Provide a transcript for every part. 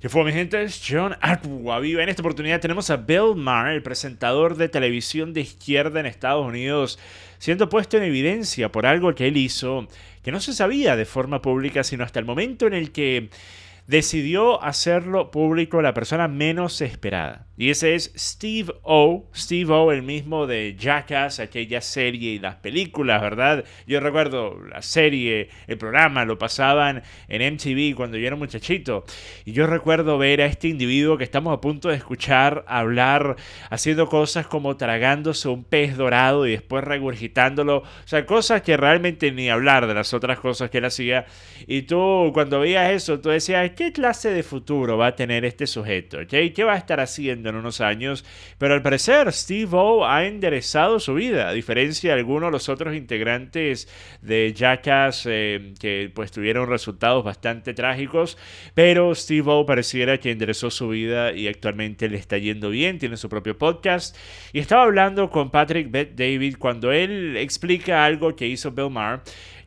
¿Qué fue mi gente, John Viva En esta oportunidad tenemos a Bill Maher, el presentador de televisión de izquierda en Estados Unidos, siendo puesto en evidencia por algo que él hizo que no se sabía de forma pública, sino hasta el momento en el que decidió hacerlo público la persona menos esperada. Y ese es Steve O. Steve O, el mismo de Jackass, aquella serie y las películas, ¿verdad? Yo recuerdo la serie, el programa, lo pasaban en MTV cuando yo era muchachito. Y yo recuerdo ver a este individuo que estamos a punto de escuchar hablar, haciendo cosas como tragándose un pez dorado y después regurgitándolo. O sea, cosas que realmente ni hablar de las otras cosas que él hacía. Y tú, cuando veías eso, tú decías, ¿qué clase de futuro va a tener este sujeto? ¿Qué, va a estar haciendo? en unos años, pero al parecer Steve-O ha enderezado su vida, a diferencia de algunos de los otros integrantes de Jackass eh, que pues tuvieron resultados bastante trágicos, pero Steve-O pareciera que enderezó su vida y actualmente le está yendo bien, tiene su propio podcast y estaba hablando con Patrick David cuando él explica algo que hizo Bill Maher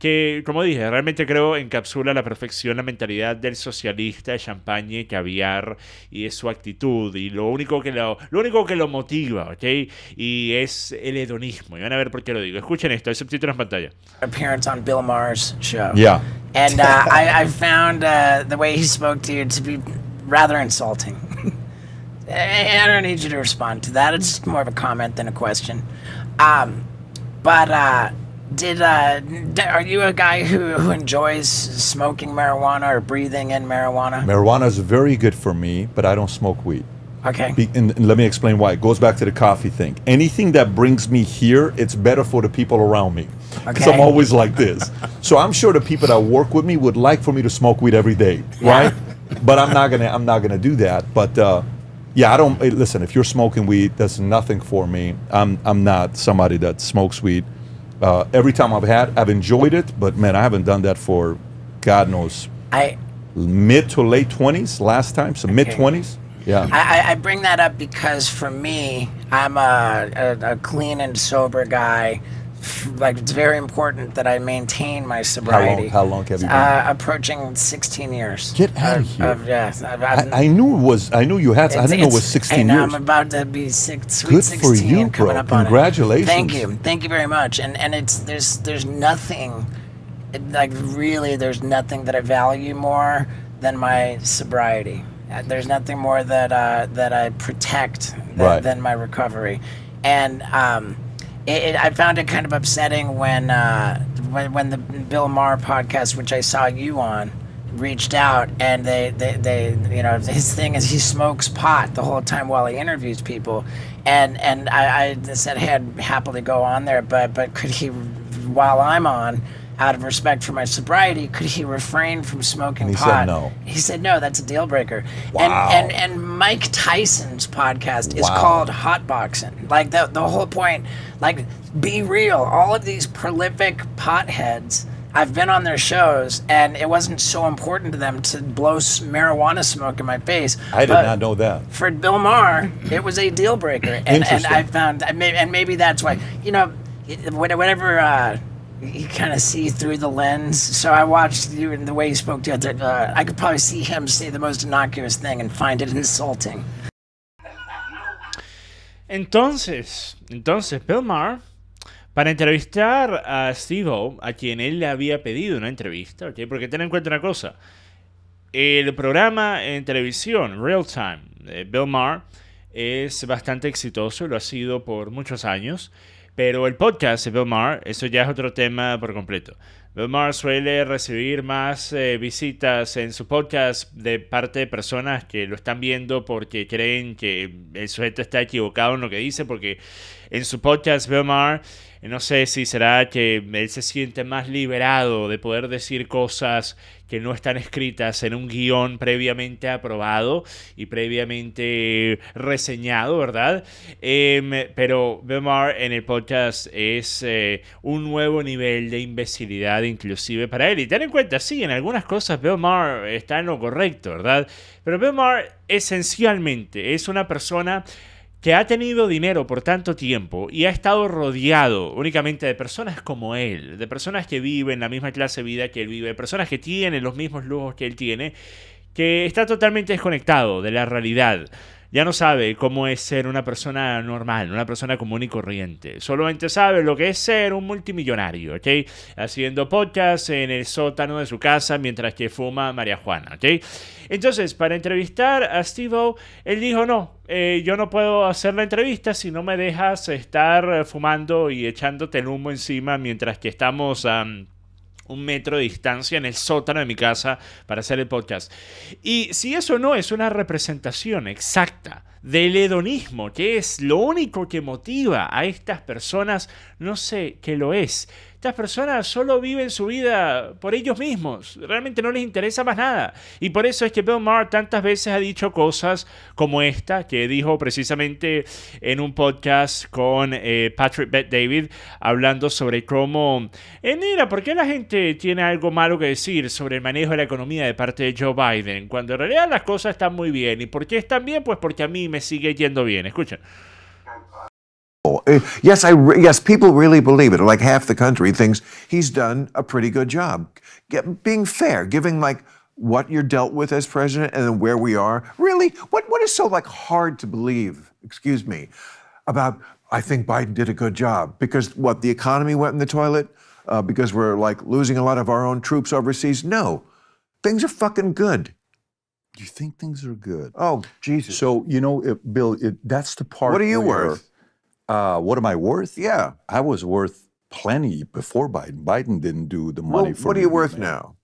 que, como dije, realmente creo encapsula la perfección la mentalidad del socialista de Champagne, Caviar y es su actitud y lo único que lo, lo, único que lo motiva, ¿ok? Y es el hedonismo. Y van a ver por qué lo digo. Escuchen esto, hay subtítulos en pantalla. Appearance on Bill Maher's show. Yeah. And uh, I, I, found uh, the way he spoke to you to be rather insulting. I don't need you to respond to that. It's more of a comment than a question. Um, but uh, Did, uh, are you a guy who, who enjoys smoking marijuana or breathing in marijuana? Marijuana is very good for me, but I don't smoke weed. Okay. Be, and, and, let me explain why. It goes back to the coffee thing. Anything that brings me here, it's better for the people around me. Because okay. I'm always like this. so I'm sure the people that work with me would like for me to smoke weed every day, right? Yeah. but I'm not gonna. I'm not gonna do that. But uh, yeah, I don't. Listen, if you're smoking weed, that's nothing for me. I'm. I'm not somebody that smokes weed. Uh, every time I've had, I've enjoyed it, but man, I haven't done that for God knows. I mid to late twenties last time, so okay. mid twenties. Yeah. I, I, bring that up because for me, I'm a, a, a clean and sober guy like it's very important that I maintain my sobriety. How long, how long have you been? Uh, approaching 16 years. Get out of, of here! Of, yes, I've, I've, I, I, knew it was. I knew you had. I didn't know it was 16 years. I'm about to be six. Good 16 for you, bro! Congratulations! Thank you, thank you very much. And and it's there's there's nothing, like really, there's nothing that I value more than my sobriety. Uh, there's nothing more that uh, that I protect than, right. than my recovery, and. Um, it, it, I found it kind of upsetting when, uh, when, when the Bill Maher podcast, which I saw you on, reached out and they, they, they you know his thing is he smokes pot the whole time while he interviews people and and I, I said hey I'd happily go on there but but could he while I'm on out of respect for my sobriety, could he refrain from smoking and he pot? Said no. He said no. That's a deal breaker. Wow. And and, and Mike Tyson's podcast wow. is called Hot Boxing. Like the the whole point, like be real. All of these prolific potheads. I've been on their shows, and it wasn't so important to them to blow marijuana smoke in my face. I did but not know that. For Bill Maher, it was a deal breaker, and, and I found, and maybe that's why, you know, whatever. Uh, you kind of see through the lens. So I watched you and the way you spoke to it. Uh, I could probably see him say the most innocuous thing and find it insulting. Entonces, entonces Bill Maher, para entrevistar a Steve O, a quien él le había pedido una entrevista, ¿okay? porque ten en cuenta una cosa, el programa en televisión, Real Time, de eh, Bill Maher, es bastante exitoso, lo ha sido por muchos años. Pero el podcast de Bill Maher, eso ya es otro tema por completo. Bill Maher suele recibir más eh, visitas en su podcast de parte de personas que lo están viendo porque creen que el sujeto está equivocado en lo que dice, porque en su podcast Bill Maher eh, no sé si será que él se siente más liberado de poder decir cosas que no están escritas en un guión previamente aprobado y previamente reseñado, ¿verdad? Em, pero Bemar en el podcast es eh, un nuevo nivel de imbecilidad inclusive para él. Y ten en cuenta, sí, en algunas cosas Bemar está en lo correcto, ¿verdad? Pero Bemar esencialmente es una persona que ha tenido dinero por tanto tiempo y ha estado rodeado únicamente de personas como él, de personas que viven la misma clase de vida que él vive, de personas que tienen los mismos lujos que él tiene, que está totalmente desconectado de la realidad ya no sabe cómo es ser una persona normal, una persona común y corriente. Solamente sabe lo que es ser un multimillonario, ¿ok? Haciendo podcast en el sótano de su casa mientras que fuma María Juana, ¿ok? Entonces, para entrevistar a Steve O, él dijo, no, eh, yo no puedo hacer la entrevista si no me dejas estar fumando y echándote el humo encima mientras que estamos... a un metro de distancia en el sótano de mi casa para hacer el podcast. Y si eso no es una representación exacta del hedonismo, que es lo único que motiva a estas personas, no sé qué lo es. Estas personas solo viven su vida por ellos mismos, realmente no les interesa más nada. Y por eso es que Bill Maher tantas veces ha dicho cosas como esta, que dijo precisamente en un podcast con eh, Patrick Bet David, hablando sobre cómo, en eh, mira, ¿por qué la gente tiene algo malo que decir sobre el manejo de la economía de parte de Joe Biden? Cuando en realidad las cosas están muy bien. ¿Y por qué están bien? Pues porque a mí me sigue yendo bien. Escuchen. people. Uh, yes, I yes, people really believe it. Like half the country thinks he's done a pretty good job. Get, being fair, giving like what you're dealt with as president and then where we are. Really, what what is so like hard to believe? Excuse me, about I think Biden did a good job because what the economy went in the toilet uh, because we're like losing a lot of our own troops overseas. No, things are fucking good. You think things are good? Oh Jesus! So you know, it, Bill, it, that's the part. What are you where, worth? Uh, what am I worth? Yeah. I was worth plenty before Biden. Biden didn't do the money well, for What are you worth man. now?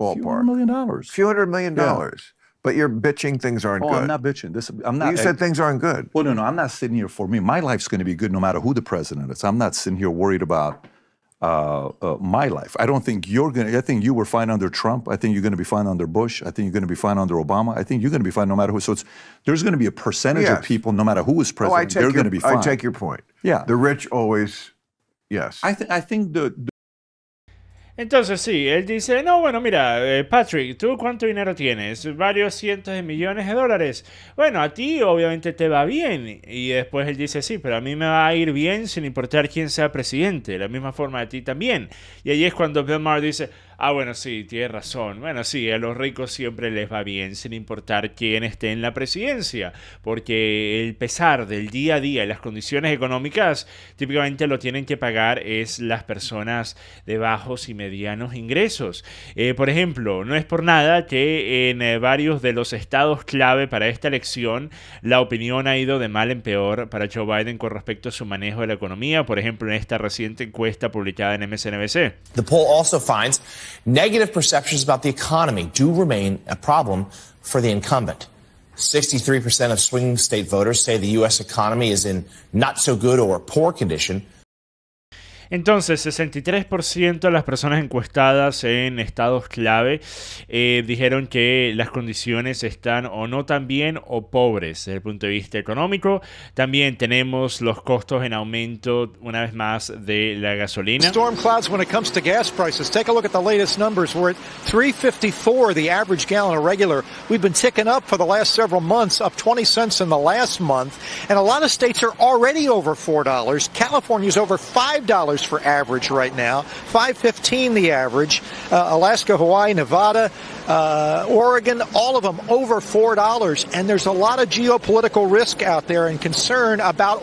Ballpark. A few hundred million dollars. A few hundred million dollars. Yeah. But you're bitching things aren't oh, good. I'm not bitching. This I'm not. You said I, things aren't good. Well, no, no. I'm not sitting here for me. My life's going to be good no matter who the president is. I'm not sitting here worried about uh, uh, my life. I don't think you're going to, I think you were fine under Trump. I think you're going to be fine under Bush. I think you're going to be fine under Obama. I think you're going to be fine no matter who. So it's, there's going to be a percentage yes. of people, no matter who is oh, president, oh, they're going to be fine. I take your point. Yeah. The rich always, yes. I, th I think the, Entonces sí, él dice, no, bueno, mira, eh, Patrick, ¿tú cuánto dinero tienes? Varios cientos de millones de dólares. Bueno, a ti obviamente te va bien. Y después él dice, sí, pero a mí me va a ir bien sin importar quién sea presidente. De la misma forma a ti también. Y ahí es cuando Bill Maher dice, Ah, bueno, sí, tiene razón. Bueno, sí, a los ricos siempre les va bien, sin importar quién esté en la presidencia, porque el pesar del día a día y las condiciones económicas típicamente lo tienen que pagar es las personas de bajos y medianos ingresos. Eh, por ejemplo, no es por nada que en eh, varios de los estados clave para esta elección la opinión ha ido de mal en peor para Joe Biden con respecto a su manejo de la economía, por ejemplo, en esta reciente encuesta publicada en MSNBC. The poll also finds Negative perceptions about the economy do remain a problem for the incumbent. 63% of swing state voters say the U.S. economy is in not so good or poor condition. Entonces, 63% de las personas encuestadas en estados clave eh, dijeron que las condiciones están o no tan bien o pobres desde el punto de vista económico. También tenemos los costos en aumento, una vez más, de la gasolina. Storm clouds when it comes to gas prices. Take a look at the latest numbers. We're at 354 the average gallon of regular. We've been ticking up for the last several months, up 20 cents in the last month. And a lot of states are already over $4. California's over $5. dollars for average right now. 515 the average. Uh, Alaska, Hawaii, Nevada, uh, Oregon, all of them over four dollars. And there's a lot of geopolitical risk out there and concern about.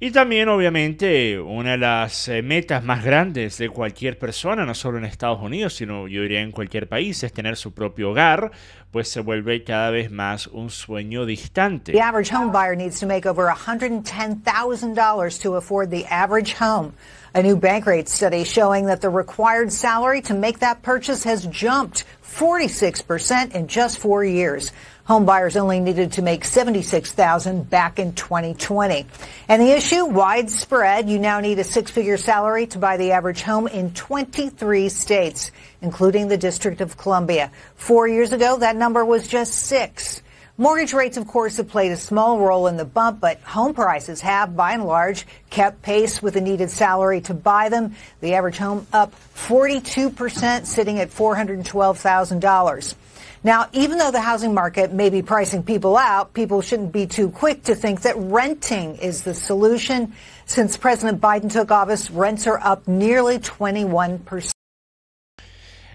Y también, obviamente, una de las eh, metas más grandes de cualquier persona, no solo en Estados Unidos, sino yo diría en cualquier país, es tener su propio hogar, pues se vuelve cada vez más un sueño distante. The average home buyer needs to make over $110,000 to afford the average home. A new bank rate study showing that the required salary to make that purchase has jumped 46% in just four years. Home buyers only needed to make 76,000 back in 2020. And the issue widespread. You now need a six-figure salary to buy the average home in 23 states including the District of Columbia. Four years ago, that number was just six. Mortgage rates, of course, have played a small role in the bump, but home prices have, by and large, kept pace with the needed salary to buy them. The average home up 42%, sitting at $412,000. Now, even though the housing market may be pricing people out, people shouldn't be too quick to think that renting is the solution. Since President Biden took office, rents are up nearly 21%.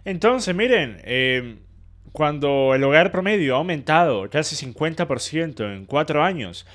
Entonces, miren, em, cuando el hogar promedio ha aumentado casi 50% en cuatro años,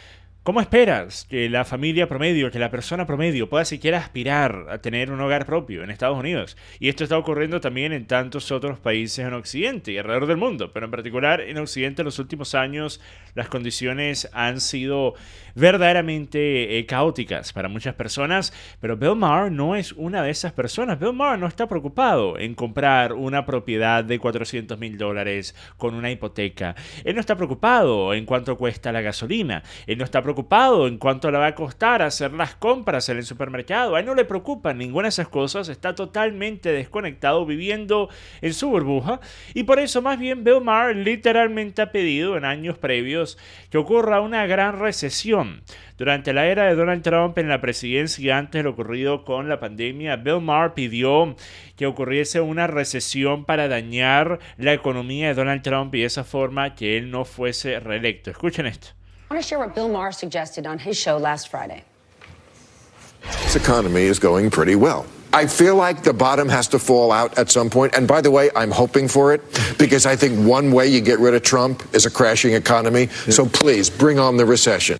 ¿Cómo esperas que la familia promedio, que la persona promedio pueda siquiera aspirar a tener un hogar propio en Estados Unidos? Y esto está ocurriendo también en tantos otros países en Occidente y alrededor del mundo, pero en particular en Occidente en los últimos años las condiciones han sido verdaderamente eh, caóticas para muchas personas, pero Bill Maher no es una de esas personas. Bill Maher no está preocupado en comprar una propiedad de 400 mil dólares con una hipoteca. Él no está preocupado en cuánto cuesta la gasolina. Él no está preocupado en cuanto le va a costar hacer las compras en el supermercado. A él no le preocupan ninguna de esas cosas, está totalmente desconectado viviendo en su burbuja y por eso más bien Bill Maher literalmente ha pedido en años previos que ocurra una gran recesión. Durante la era de Donald Trump en la presidencia, antes de lo ocurrido con la pandemia, Bill Maher pidió que ocurriese una recesión para dañar la economía de Donald Trump y de esa forma que él no fuese reelecto. Escuchen esto. I want to share what Bill Maher suggested on his show last Friday. This economy is going pretty well. I feel like the bottom has to fall out at some point. And by the way, I'm hoping for it because I think one way you get rid of Trump is a crashing economy. So please bring on the recession.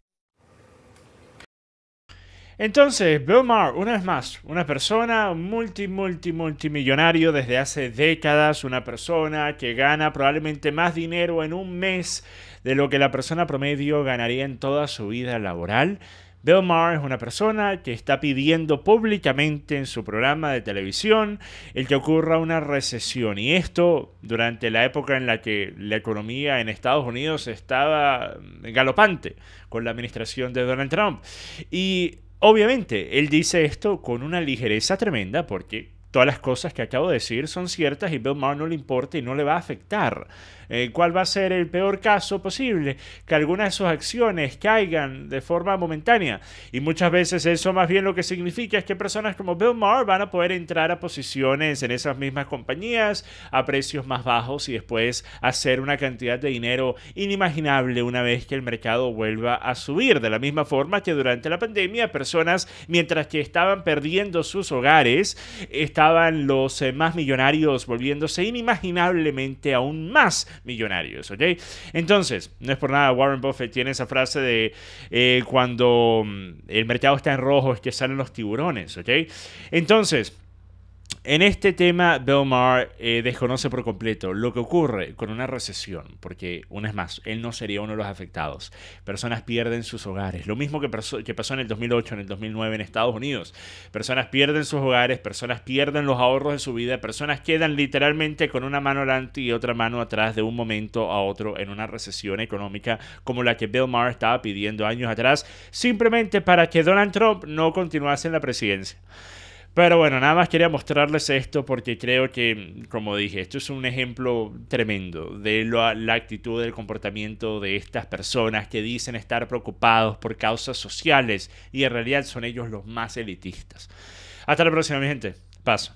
Entonces, Bill Maher, una vez más, una persona multi, multi, multimillonario desde hace décadas, una persona que gana probablemente más dinero en un mes de lo que la persona promedio ganaría en toda su vida laboral. Bill Maher es una persona que está pidiendo públicamente en su programa de televisión el que ocurra una recesión. Y esto durante la época en la que la economía en Estados Unidos estaba mm, galopante con la administración de Donald Trump. Y obviamente él dice esto con una ligereza tremenda porque todas las cosas que acabo de decir son ciertas y Bill Maher no le importa y no le va a afectar. Eh, ¿Cuál va a ser el peor caso posible? Que algunas de sus acciones caigan de forma momentánea. Y muchas veces eso más bien lo que significa es que personas como Bill Maher van a poder entrar a posiciones en esas mismas compañías a precios más bajos y después hacer una cantidad de dinero inimaginable una vez que el mercado vuelva a subir. De la misma forma que durante la pandemia, personas, mientras que estaban perdiendo sus hogares, estaban los eh, más millonarios volviéndose inimaginablemente aún más millonarios, ¿ok? Entonces, no es por nada, Warren Buffett tiene esa frase de eh, cuando mm, el mercado está en rojo es que salen los tiburones, ¿ok? Entonces, en este tema, Bill Maher eh, desconoce por completo lo que ocurre con una recesión, porque, una vez más, él no sería uno de los afectados. Personas pierden sus hogares, lo mismo que, pasó en el 2008, en el 2009 en Estados Unidos. Personas pierden sus hogares, personas pierden los ahorros de su vida, personas quedan literalmente con una mano adelante y otra mano atrás de un momento a otro en una recesión económica como la que Bill Maher estaba pidiendo años atrás, simplemente para que Donald Trump no continuase en la presidencia. Pero bueno, nada más quería mostrarles esto porque creo que, como dije, esto es un ejemplo tremendo de la, actitud, del comportamiento de estas personas que dicen estar preocupados por causas sociales y en realidad son ellos los más elitistas. Hasta la próxima, mi gente. Paso.